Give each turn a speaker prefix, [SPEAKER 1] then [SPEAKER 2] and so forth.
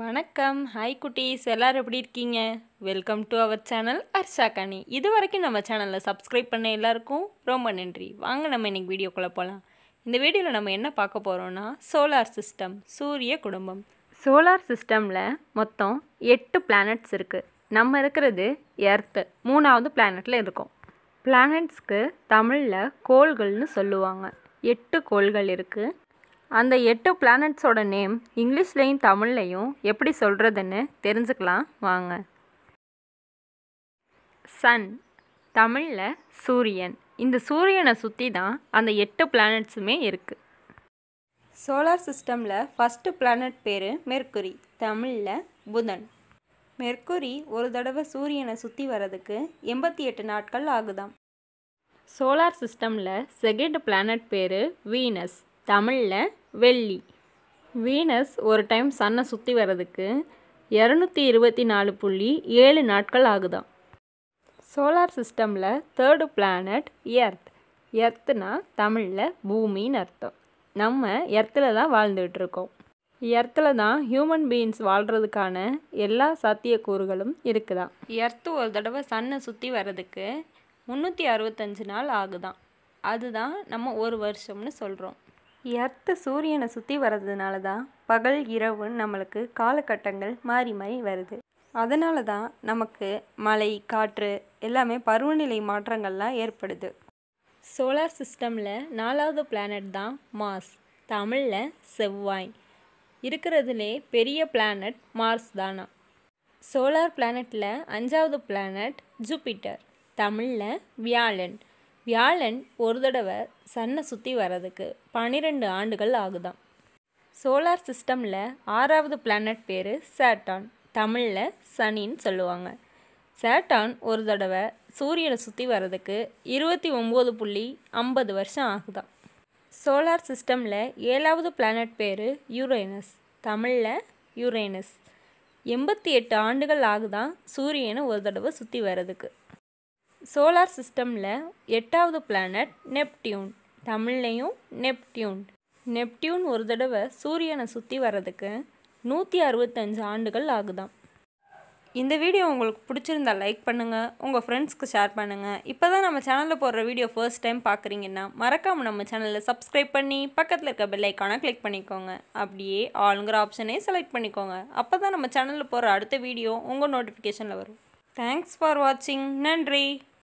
[SPEAKER 1] வணக்கம் ஹாய் குட்டீஸ் எல்லோரும் எப்படி இருக்கீங்க welcome to our channel Arsha Kani இது வரைக்கும் நம்ம சேனலில் சப்ஸ்கிரைப் பண்ண எல்லாருக்கும் ரொம்ப நன்றி வாங்க நம்ம இன்றைக்கி வீடியோக்குள்ளே போகலாம் இந்த வீடியோவில் நம்ம என்ன பார்க்க போகிறோன்னா சோலார் சிஸ்டம் சூரிய குடும்பம் சோலார் சிஸ்டமில் மொத்தம் எட்டு பிளானட்ஸ் இருக்குது நம்ம இருக்கிறது எர்த்து மூணாவது பிளானட்டில் இருக்கும் பிளானட்ஸ்க்கு தமிழில் கோள்கள்னு சொல்லுவாங்க எட்டு கோள்கள் இருக்குது அந்த எட்டு பிளானட்ஸோட நேம் இங்கிலீஷ்லேயும் தமிழ்லையும் எப்படி சொல்கிறதுன்னு தெரிஞ்சுக்கலாம் வாங்க சன் தமிழில் சூரியன் இந்த சூரியனை சுற்றி தான் அந்த எட்டு பிளானட்ஸுமே இருக்குது சோலார் சிஸ்டமில் ஃபஸ்ட்டு பிளானட் பேர் மெர்குரி தமிழில் புதன் மெர்குரி ஒரு தடவை சூரியனை சுற்றி வர்றதுக்கு எண்பத்தி எட்டு நாட்கள் ஆகுதாம் சோலார் சிஸ்டமில் செகண்ட் பிளானட் பேர் வீனஸ் தமிழில் வெள்ளி வீனஸ் ஒரு டைம் சன்னை சுற்றி வர்றதுக்கு இரநூத்தி இருபத்தி நாலு புள்ளி ஏழு நாட்கள் ஆகுதான் சோலார் சிஸ்டமில் தேர்டு பிளானட் எர்த் எர்த்துனா தமிழில் பூமின்னு அர்த்தம் நம்ம எர்த்தில் தான் வாழ்ந்துகிட்ருக்கோம் எர்த்தில் தான் ஹியூமன் பீயிங்ஸ் வாழ்கிறதுக்கான எல்லா சாத்தியக்கூறுகளும் இருக்குதான் எர்த்து ஒரு தடவை சன்னை சுற்றி வர்றதுக்கு முந்நூற்றி அறுபத்தஞ்சு நாள் ஆகுதான் அதுதான் நம்ம ஒரு வருஷம்னு சொல்கிறோம் எர்த்த சூரியனை சுற்றி வர்றதுனால தான் பகல் இரவு நம்மளுக்கு காலகட்டங்கள் மாறி மாறி வருது அதனால தான் நமக்கு மழை காற்று எல்லாமே பருவநிலை மாற்றங்கள்லாம் ஏற்படுது சோலார் சிஸ்டமில் நாலாவது பிளானட் தான் மாஸ் தமிழில் செவ்வாய் இருக்கிறதுலே பெரிய பிளானட் மார்ஸ் தானா சோலார் பிளானட்டில் அஞ்சாவது பிளானட் ஜூபிட்டர் தமிழில் வியாழன் வியாழன் ஒரு தடவை சன்னை சுற்றி வர்றதுக்கு பன்னிரெண்டு ஆண்டுகள் ஆகுதான் சோலார் சிஸ்டமில் ஆறாவது பிளானட் பேர் சேட்டான் தமிழில் சனின்னு சொல்லுவாங்க சேட்டான் ஒரு தடவை சூரியனை சுற்றி வர்றதுக்கு இருபத்தி ஒம்பது புள்ளி ஐம்பது வருஷம் ஆகுதான் சோலார் சிஸ்டமில் ஏழாவது பிளானட் பேர் யுரேனஸ் தமிழில் யுரேனஸ் எண்பத்தி எட்டு ஆண்டுகள் ஆகுதான் சூரியனை ஒரு தடவை சுற்றி வர்றதுக்கு சோலார் சிஸ்டமில் எட்டாவது பிளானட் நெப்டியூன் தமிழ்லேயும் நெப்டியூன் நெப்டியூன் ஒரு தடவை சூரியனை சுற்றி வர்றதுக்கு நூற்றி அறுபத்தஞ்சு ஆண்டுகள் ஆகுதாம் இந்த வீடியோ உங்களுக்கு பிடிச்சிருந்தா லைக் பண்ணுங்கள் உங்கள் ஃப்ரெண்ட்ஸ்க்கு ஷேர் பண்ணுங்கள் இப்போ தான் நம்ம சேனலில் போடுற வீடியோ ஃபர்ஸ்ட் டைம் பார்க்குறீங்கன்னா மறக்காமல் நம்ம சேனலில் சப்ஸ்கிரைப் பண்ணி பக்கத்தில் இருக்க பெல் கிளிக் பண்ணிக்கோங்க அப்படியே ஆளுங்கிற ஆப்ஷனே செலக்ட் பண்ணிக்கோங்க அப்போ தான் நம்ம சேனலில் போடுற அடுத்த வீடியோ உங்கள் நோட்டிஃபிகேஷனில் வரும் தேங்க்ஸ் ஃபார் வாட்சிங் நன்றி